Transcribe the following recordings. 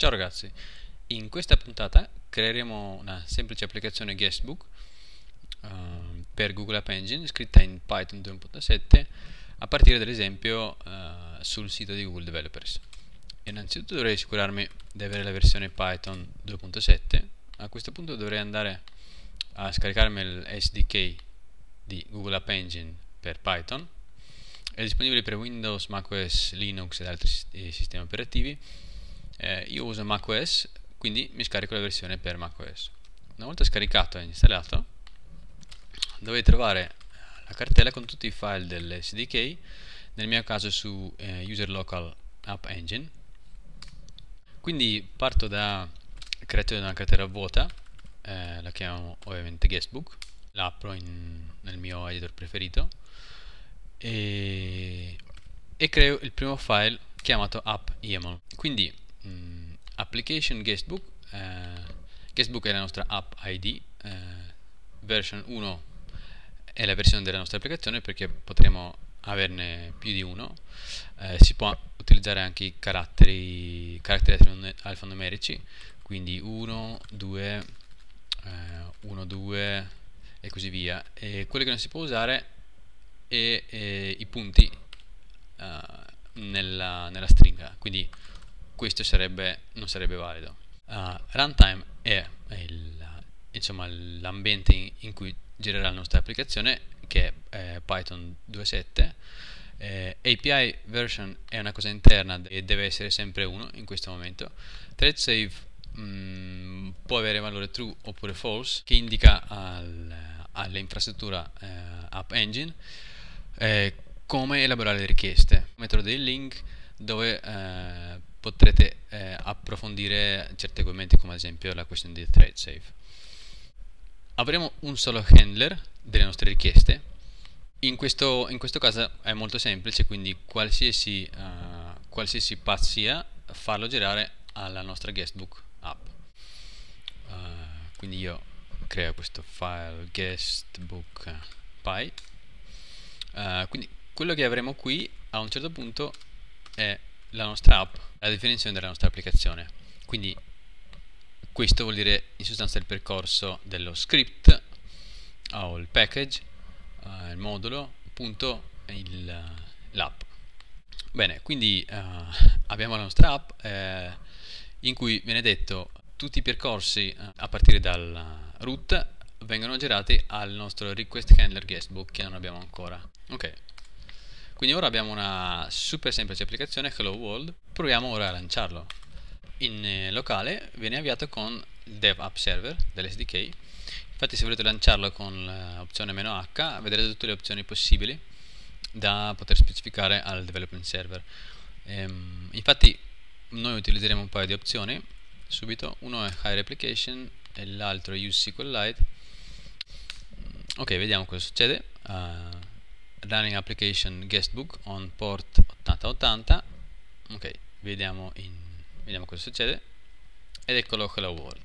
Ciao ragazzi, in questa puntata creeremo una semplice applicazione guestbook uh, per Google App Engine scritta in Python 2.7 a partire dall'esempio uh, eh, sul sito di Google Developers. Innanzitutto dovrei assicurarmi di avere la versione Python 2.7, a questo punto dovrei andare a scaricarmi il SDK di Google App Engine per Python, è disponibile per Windows, macOS, Linux ed altri sistemi operativi eh, io uso macOS quindi mi scarico la versione per macOS una volta scaricato e installato dovete trovare la cartella con tutti i file dell'SDK nel mio caso su eh, user local app engine quindi parto da creazione di una cartella vuota eh, la chiamo ovviamente guestbook la apro in, nel mio editor preferito e, e creo il primo file chiamato app.yaml quindi mh, mm, application guestbook eh, guestbook è la nostra app id eh, version 1 è la versione della nostra applicazione perché potremo averne più di uno eh, si può utilizzare anche i caratteri, caratteri alfanumerici quindi 1, 2, 1, 2 e così via e quello che non si può usare è, è i punti eh, nella, nella stringa quindi questo sarebbe, non sarebbe valido. Uh, runtime è il, insomma, l'ambiente in cui girerà la nostra applicazione che è eh, Python 2.7 eh, API version è una cosa interna e deve essere sempre 1 in questo momento thread save mm, può avere valore true oppure false che indica al, all'infrastruttura eh, app engine eh, come elaborare le richieste metodo dei link dove eh, potrete eh, approfondire certi argomenti come ad esempio la questione di trade safe. Avremo un solo handler delle nostre richieste. In questo, in questo caso è molto semplice, quindi qualsiasi, uh, qualsiasi path sia, farlo girare alla nostra guestbook app. Uh, quindi io creo questo file guestbook py. Uh, quindi quello che avremo qui a un certo punto è la nostra app, la definizione della nostra applicazione. Quindi questo vuol dire in sostanza il percorso dello script o il package, eh, il modulo, appunto l'app. Bene, quindi eh, abbiamo la nostra app eh, in cui viene detto tutti i percorsi eh, a partire dal root vengono girati al nostro request handler guestbook che non abbiamo ancora. Ok, quindi ora abbiamo una super semplice applicazione Hello World, proviamo ora a lanciarlo. In eh, locale viene avviato con Dev App Server dell'SDK, infatti se volete lanciarlo con l'opzione "-h", vedrete tutte le opzioni possibili da poter specificare al development server. Ehm, infatti noi utilizzeremo un paio di opzioni, subito, uno è Hire Application e l'altro è Use SQLite. Ok, vediamo cosa succede. Uh, running application guestbook on port 8080 ok vediamo, in, vediamo cosa succede ed eccolo hello world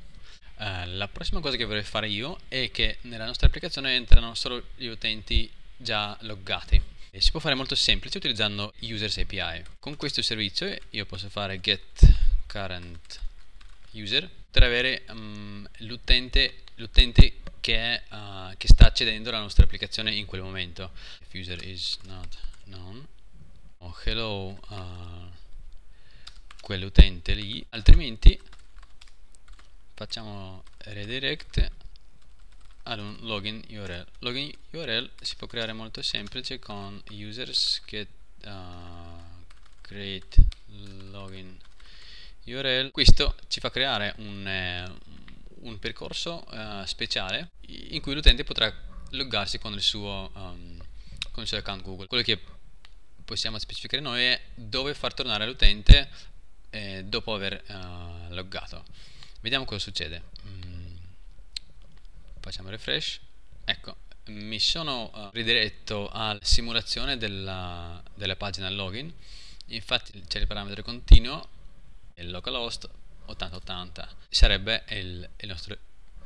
uh, eh, la prossima cosa che vorrei fare io è che nella nostra applicazione entrano solo gli utenti già loggati e si può fare molto semplice utilizzando users API con questo servizio io posso fare get current user per avere um, l'utente che, uh, che sta accedendo alla nostra applicazione in quel momento. If user is not known, oh, hello uh, quell'utente lì, altrimenti facciamo redirect ad un login URL. Login URL si può creare molto semplice con users che uh, create login URL. Questo ci fa creare un, un percorso uh, speciale in cui l'utente potrà loggarsi con il suo, um, con il suo account Google. Quello che possiamo specificare noi è dove far tornare l'utente eh, dopo aver uh, loggato. Vediamo cosa succede. Mm. Facciamo refresh. Ecco, mi sono uh, ridiretto alla simulazione della, della pagina login. Infatti c'è il parametro continuo, il localhost, 8080 sarebbe il, il nostro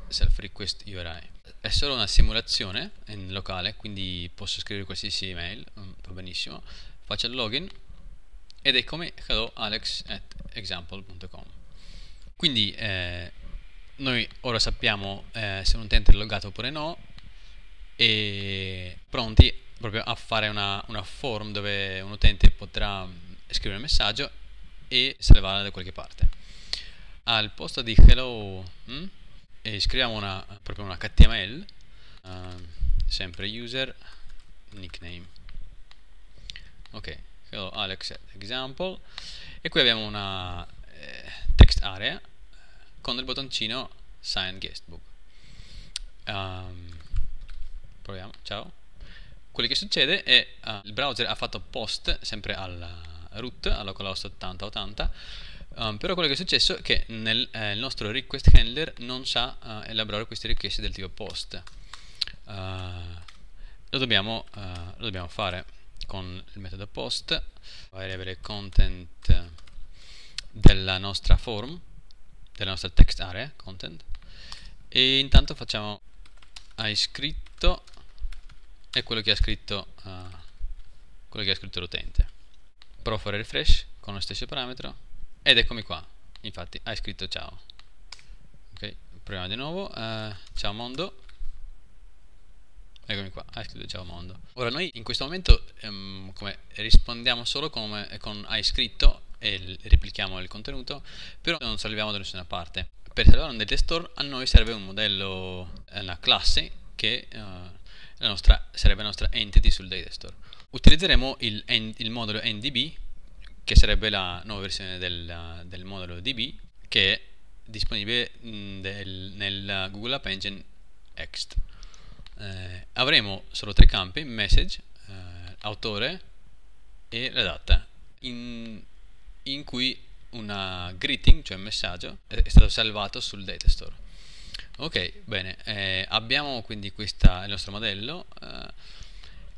self request URI è solo una simulazione in locale quindi posso scrivere qualsiasi email mm, va benissimo faccio il login ed è come hello alex at example.com quindi eh, noi ora sappiamo eh, se un utente è logato oppure no e pronti proprio a fare una, una form dove un utente potrà scrivere un messaggio e salvarla da qualche parte al posto di hello hm, e scriviamo una, proprio una html uh, eh, sempre user nickname ok hello alex example e qui abbiamo una eh, text area eh, con il bottoncino sign guestbook um, ehm, proviamo ciao quello che succede è che uh, il browser ha fatto post sempre al root alla local 8080 Um, però quello che è successo è che nel, eh, il nostro request handler non sa uh, elaborare queste richieste del tipo post. Uh, lo, dobbiamo, uh, lo, dobbiamo, fare con il metodo post, variabile content della nostra form, della nostra text area, content, e intanto facciamo hai scritto è quello che ha scritto, quello che ha scritto l'utente. Provo a fare refresh con lo stesso parametro ed eccomi qua infatti hai scritto ciao ok proviamo di nuovo uh, ciao mondo Eccomi qua, hai scritto ciao mondo. Ora noi in questo momento um, come, rispondiamo solo come, con hai scritto e replichiamo il contenuto, però non salviamo da nessuna parte. Per salvare un data store a noi serve un modello, una classe che uh, la nostra, sarebbe la nostra entity sul data store. Utilizzeremo il, il modulo ndb che sarebbe la nuova versione del, del modulo DB che è disponibile mm, del, nel Google App Engine Ext. Eh, avremo solo tre campi, message, eh, autore e la data, in, in cui una greeting, cioè un messaggio, è, stato salvato sul datastore. Ok, bene, eh, abbiamo quindi questo il nostro modello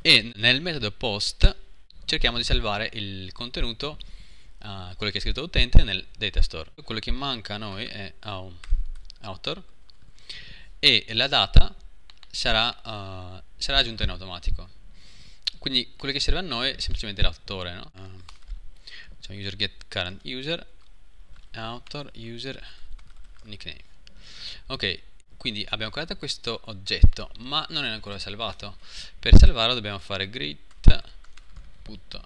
eh, e nel metodo post cerchiamo di salvare il contenuto, uh, quello che è scritto utente, nel data store. Quello che manca a noi è um, author e la data sarà, uh, sarà, aggiunta in automatico. Quindi quello che serve a noi è semplicemente l'autore. No? Uh, facciamo user get current user, author user nickname. Ok, quindi abbiamo creato questo oggetto ma non è ancora salvato per salvarlo dobbiamo fare grid output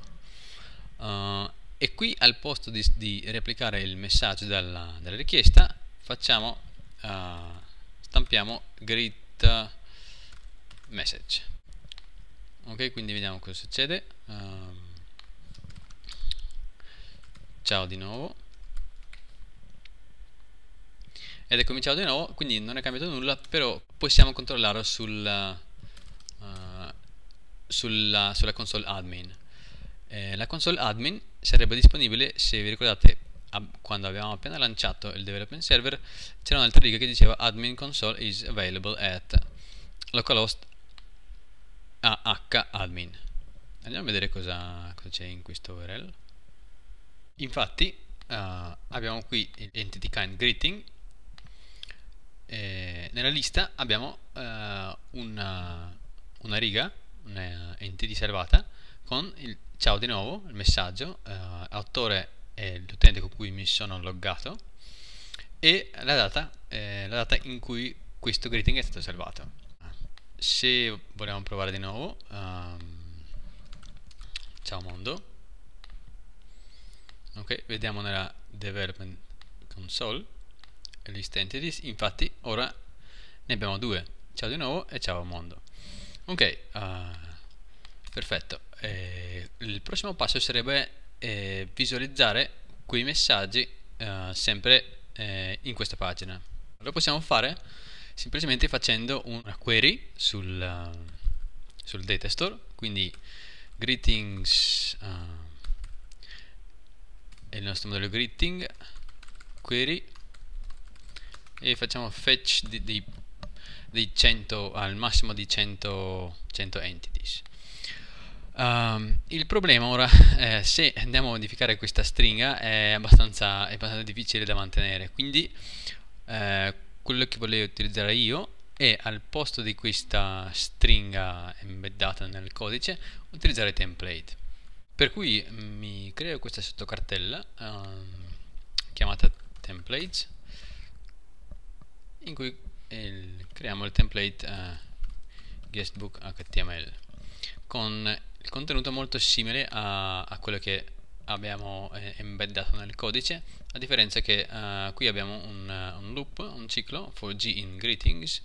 uh, eh, e qui al posto di, di replicare il messaggio dalla, dalla richiesta facciamo uh, stampiamo grid message ok quindi vediamo cosa succede um, ciao di nuovo ed è cominciato di nuovo quindi non è cambiato nulla però possiamo controllarlo sul, uh, sulla, sulla console admin eh, la console admin sarebbe disponibile, se vi ricordate, quando abbiamo appena lanciato il development server, c'era un'altra riga che diceva admin console is available at localhost ahadmin. Andiamo a vedere cosa c'è in questo URL. Infatti uh, abbiamo qui l'entity kind greeting. E eh, nella lista abbiamo uh, una, una riga, una entity salvata, con il ciao di nuovo, il messaggio, eh, autore è l'utente con cui mi sono loggato e la data, eh, la data in cui questo greeting è stato salvato. Se vogliamo provare di nuovo, um, ciao mondo, ok, vediamo nella development console list entities, infatti ora ne abbiamo due, ciao di nuovo e ciao mondo. Ok, uh, perfetto eh, il prossimo passo sarebbe eh, visualizzare quei messaggi eh, sempre eh, in questa pagina. Lo possiamo fare semplicemente facendo una query sul, uh, sul data store, quindi greetings uh, è il nostro modello greeting query e facciamo fetch di, di, di 100 al massimo di 100, 100 entities Um, il problema ora, eh, se andiamo a modificare questa stringa, è abbastanza, è abbastanza difficile da mantenere, quindi eh, quello che volevo utilizzare io è al posto di questa stringa embeddata nel codice, utilizzare template. Per cui mi creo questa sottocartella um, chiamata templates, in cui eh, il, creiamo il template uh, guestbook con il contenuto molto simile a, a quello che abbiamo eh, embeddato nel codice a differenza che eh, qui abbiamo un, un, loop, un ciclo for g in greetings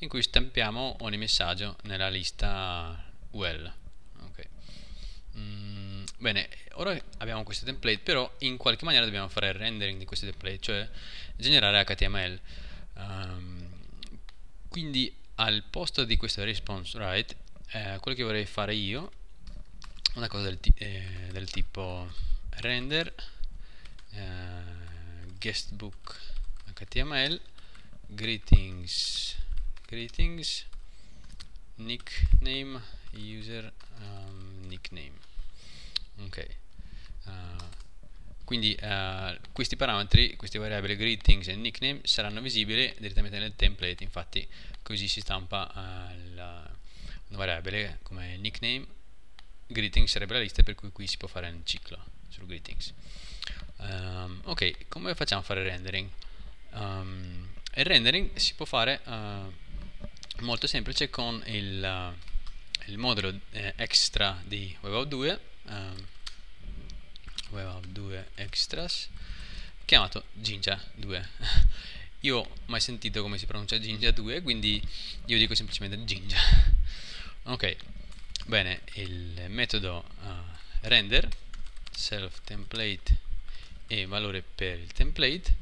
in cui stampiamo ogni messaggio nella lista UL okay. mm, bene, ora abbiamo questi template però in qualche maniera dobbiamo fare il rendering di questi template cioè generare HTML um, ehm, quindi al posto di questo response write eh, quello che vorrei fare io è una cosa del, eh, del tipo render eh, guestbook html greetings greetings nickname user um, nickname ok uh, quindi uh, questi parametri, queste variabili greetings e nickname saranno visibili direttamente nel template, infatti così si stampa uh, la, una variabile come nickname greetings sarebbe la lista per cui qui si può fare un ciclo sul greetings um, ok come facciamo a fare il rendering um, il rendering si può fare uh, molto semplice con il, uh, il modulo eh, extra di webout 2 um, ehm, webout 2 extras chiamato ginger 2 io ho mai sentito come si pronuncia ginger 2 quindi io dico semplicemente ginger ok bene il metodo uh, render self template e valore per il template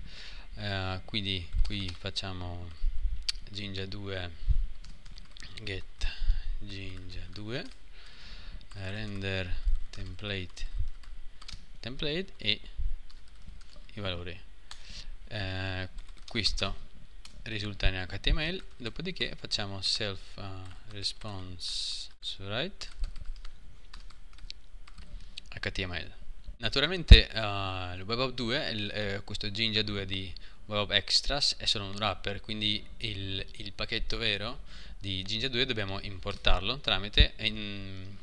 uh, quindi qui facciamo ginja 2 get ginja 2 render template template e i valori eh, questo risulta in html dopodiché facciamo self uh, response write html naturalmente uh, il 2 il, uh, questo Jinja 2 di web extras è solo un wrapper quindi il, il pacchetto vero di Jinja 2 dobbiamo importarlo tramite in,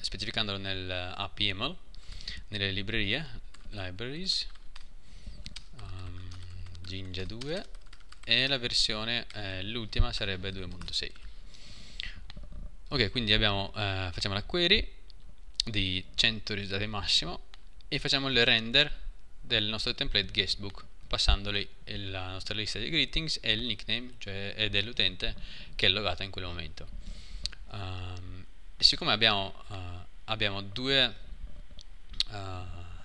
specificandolo nel apml nelle librerie libraries um, Jinja 2 e la versione, eh, l'ultima sarebbe 2.6 ok quindi abbiamo, eh, facciamo la query di 100 risultati massimo e facciamo il render del nostro template guestbook passandole la nostra lista di greetings e il nickname cioè dell'utente che è logata in quel momento um, siccome abbiamo, uh, abbiamo due, uh,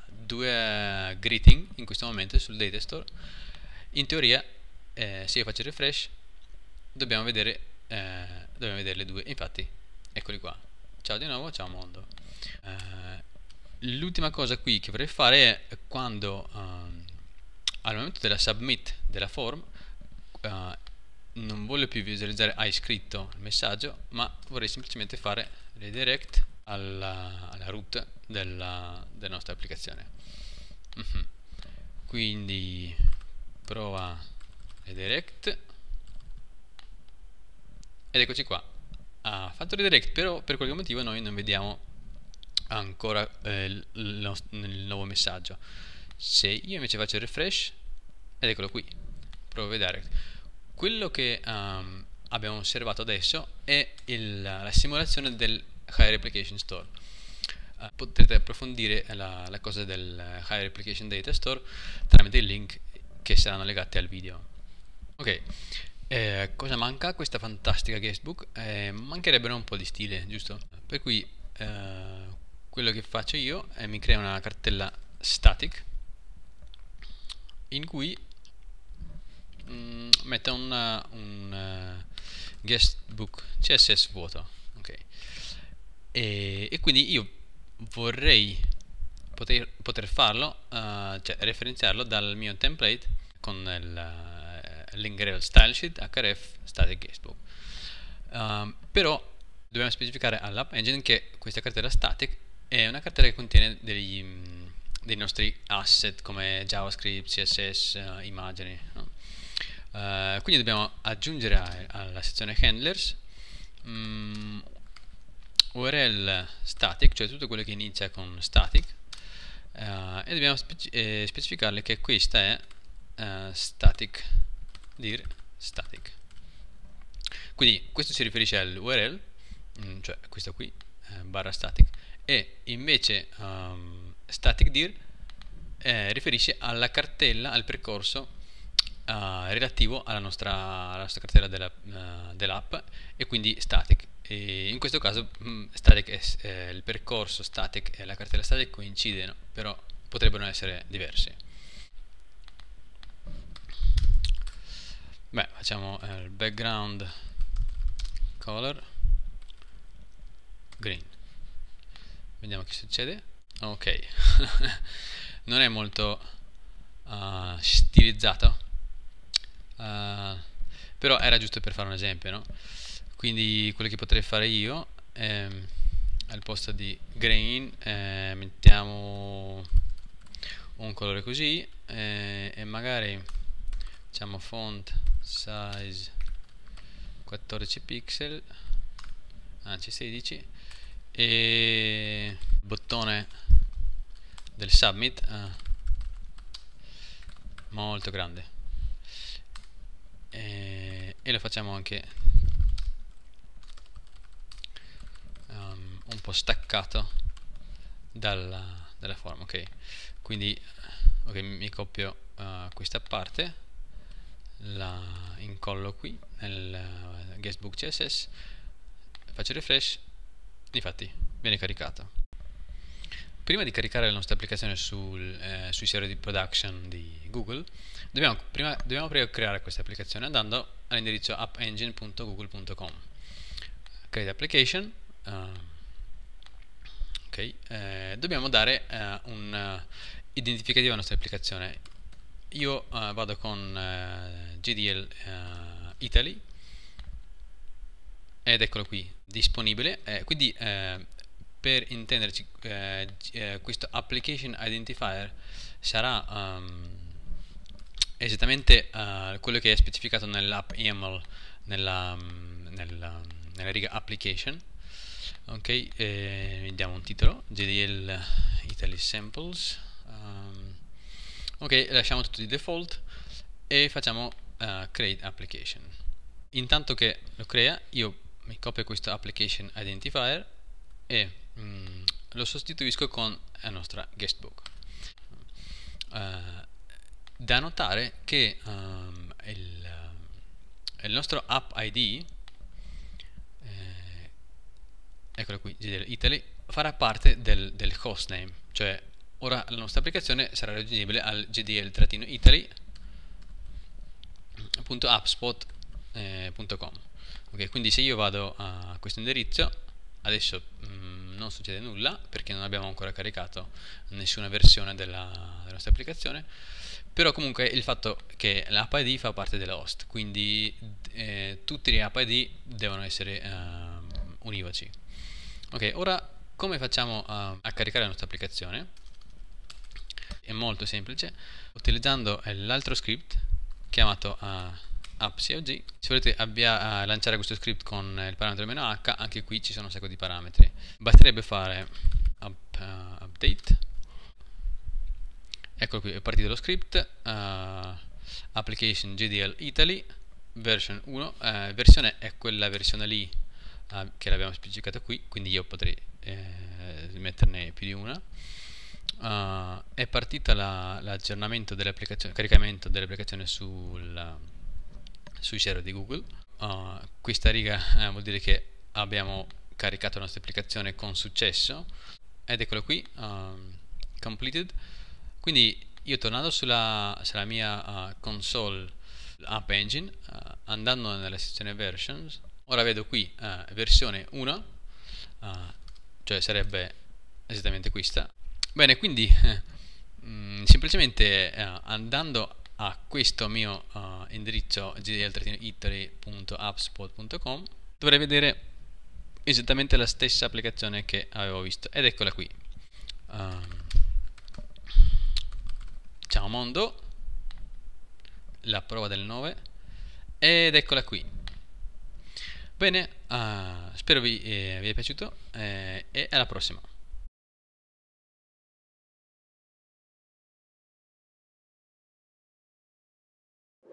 due greeting in questo momento sul datastore in teoria eh, se io faccio il refresh dobbiamo vedere, eh, dobbiamo vedere le due infatti eccoli qua ciao di nuovo ciao mondo eh, l'ultima cosa qui che vorrei fare è quando um, al momento della submit della form uh, non voglio più visualizzare hai scritto il messaggio ma vorrei semplicemente fare redirect alla, alla root della, della, nostra applicazione mhm. quindi prova redirect ed eccoci qua ha ah, fatto redirect però per qualche motivo noi non vediamo ancora eh, il, nuovo messaggio se io invece faccio il refresh ed eccolo qui provo a vedere quello che um, abbiamo osservato adesso è il, la simulazione del Higher Application Store uh, potrete approfondire la, la cosa del Higher Application Data Store tramite i link che saranno legati al video Ok, eh, cosa manca a questa fantastica guestbook? Eh, mancherebbero un po' di stile, giusto? Per cui eh, quello che faccio io è mi creo una cartella static in cui mh, mm, metto una, un uh, guestbook CSS vuoto. Okay. E, e, quindi io vorrei poter, poter farlo, uh, cioè referenziarlo dal mio template con il Lingerel stylesheet, href static guestbook um, ehm, però dobbiamo specificare all'app engine che questa cartella static è una cartella che contiene degli, mm, dei nostri asset come javascript, css, uh, eh, immagini no? uh, quindi dobbiamo aggiungere a, alla sezione handlers um, mm, url static cioè tutto quello che inizia con static uh, e dobbiamo speci eh, specificarle che questa è static dir static quindi questo si riferisce all'url mm, cioè questa qui eh, barra static e invece um, static dir eh, riferisce alla cartella al percorso Uh, relativo alla nostra, alla nostra cartella eh, dell'app uh, dell e quindi static e in questo caso mh, mm, static è, eh, il percorso static e la cartella static coincidono però potrebbero essere diversi beh facciamo eh, il background color green vediamo che succede ok non è molto uh, stilizzato uh, però era giusto per fare un esempio no? quindi quello che potrei fare io è, ehm, al posto di green eh, mettiamo un colore così eh, e magari facciamo font size 14 pixel anzi 16 e bottone del submit ah, molto grande e, e, lo facciamo anche um, un po' staccato dalla, dalla forma ok quindi okay, mi copio uh, questa parte la incollo qui nel eh, guestbook CSS, faccio refresh, infatti viene caricata. Prima di caricare la nostra applicazione sul, eh, sui server di production di Google, dobbiamo prima, dobbiamo prima creare questa applicazione andando all'indirizzo appengine.google.com. Create application, uh, Okay. Eh, dobbiamo dare eh, un uh, identificativo alla nostra applicazione io eh, vado con eh, GDL eh, Italy ed eccolo qui disponibile eh, quindi eh, per intenderci eh, questo application identifier sarà um, esattamente quello che è specificato nell'app YAML nella, mm, nella, mm, nella, riga application ok diamo un titolo GDL Italy Samples ok lasciamo tutto di default e facciamo uh, create application intanto che lo crea io mi copio questo application identifier e mm, lo sostituisco con la nostra guestbook uh, da notare che um, il, eh, il, nostro app id eh, eccolo qui GDL Italy farà parte del, del hostname cioè Ora la nostra applicazione sarà raggiungibile al gdl-italy.appspot.com eh, Ok, quindi se io vado a questo indirizzo, adesso mh, mm, non succede nulla perché non abbiamo ancora caricato nessuna versione della, della nostra applicazione, però comunque il fatto che l'app ID fa parte della host, quindi eh, tutti gli app ID devono essere eh, univoci. Ok, ora come facciamo a, a caricare la nostra applicazione? è molto semplice utilizzando eh, l'altro script chiamato uh, eh, appcog se volete abbia, uh, eh, lanciare questo script con il parametro meno h anche qui ci sono un sacco di parametri basterebbe fare up, uh, update eccolo qui è partito lo script application jdl italy version 1 versione è quella versione lì che l'abbiamo specificata qui quindi io potrei metterne più di una Uh, è partito l'aggiornamento dell'applicazione, applicazioni, caricamento dell'applicazione sul, sui server di Google. Uh, questa riga eh, vuol dire che abbiamo caricato la nostra applicazione con successo ed eccolo qui, um, completed. Quindi io tornando sulla, sulla mia uh, console App Engine, andando nella sezione versions, ora vedo qui versione 1, cioè sarebbe esattamente questa, Bene, quindi eh, mm, semplicemente eh, andando a questo mio uh, indirizzo gdl-italy.appspot.com dovrei vedere esattamente la stessa applicazione che avevo visto ed eccola qui. Um, ciao mondo, la prova del 9 ed eccola qui. Bene, uh, spero vi, eh, vi è piaciuto eh, e alla prossima.